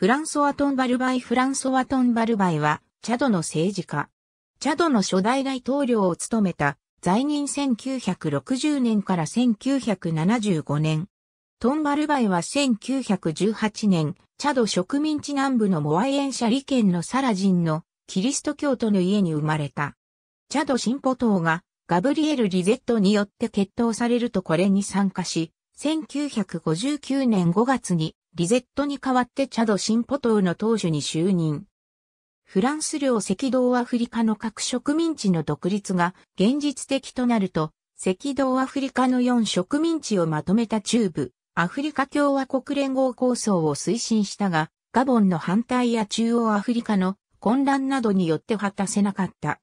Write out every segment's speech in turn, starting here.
フランソワ・トンバルバイフランソワ・トンバルバイは、チャドの政治家。チャドの初代大統領を務めた、在任1960年から1975年。トンバルバイは1918年、チャド植民地南部のモアイエンシャリ県のサラ人のキリスト教徒の家に生まれた。チャド進歩党がガブリエル・リゼットによって決闘されるとこれに参加し、1959年5月にリゼットに代わってチャドポトウの当主に就任。フランス領赤道アフリカの各植民地の独立が現実的となると、赤道アフリカの4植民地をまとめた中部、アフリカ共和国連合構想を推進したが、ガボンの反対や中央アフリカの混乱などによって果たせなかった。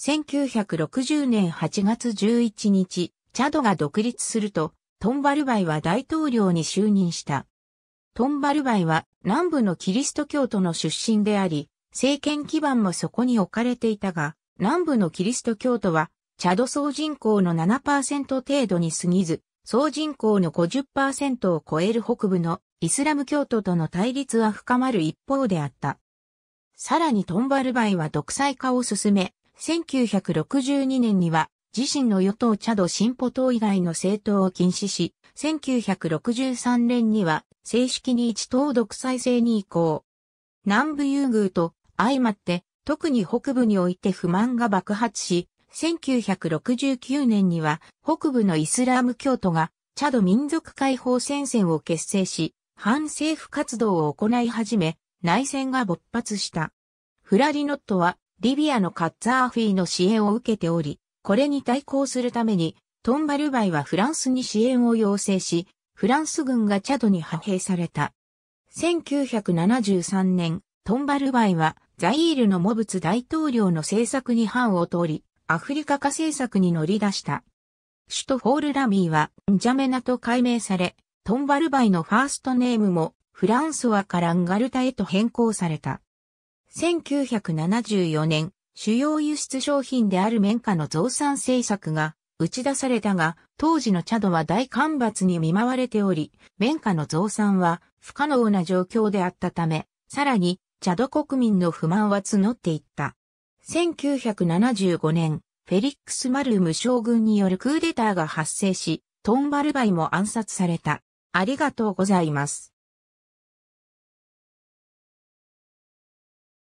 1960年8月11日、チャドが独立すると、トンバルバイは大統領に就任した。トンバルバイは南部のキリスト教徒の出身であり、政権基盤もそこに置かれていたが、南部のキリスト教徒は、チャド総人口の7%程度に過ぎず、総人口の50%を超える北部のイスラム教徒との対立は深まる一方であった。さらにトンバルバイは独裁化を進め、1962年には自身の与党チャド進歩党以外の政党を禁止し、1963年には正式に一党独裁制に移行。南部優遇と相まって、特に北部において不満が爆発し、1969年には北部のイスラム教徒がチャド民族解放戦線を結成し、反政府活動を行い始め、内戦が勃発した。フラリノットはリビアのカッツーフィーの支援を受けており、これに対抗するために、トンバルバイはフランスに支援を要請し、フランス軍がチャドに派兵された。1973年、トンバルバイはザイールのモブツ大統領の政策に反を通り、アフリカ化政策に乗り出した。首都フォールラミーはンジャメナと改名され、トンバルバイのファーストネームもフランソワからンガルタへと変更された。1974年、主要輸出商品である綿花の増産政策が打ち出されたが、当時のチャドは大干ばつに見舞われており、綿花の増産は不可能な状況であったため、さらにチャド国民の不満は募っていった。1975年、フェリックス・マルーム将軍によるクーデターが発生し、トンバルバイも暗殺された。ありがとうございます。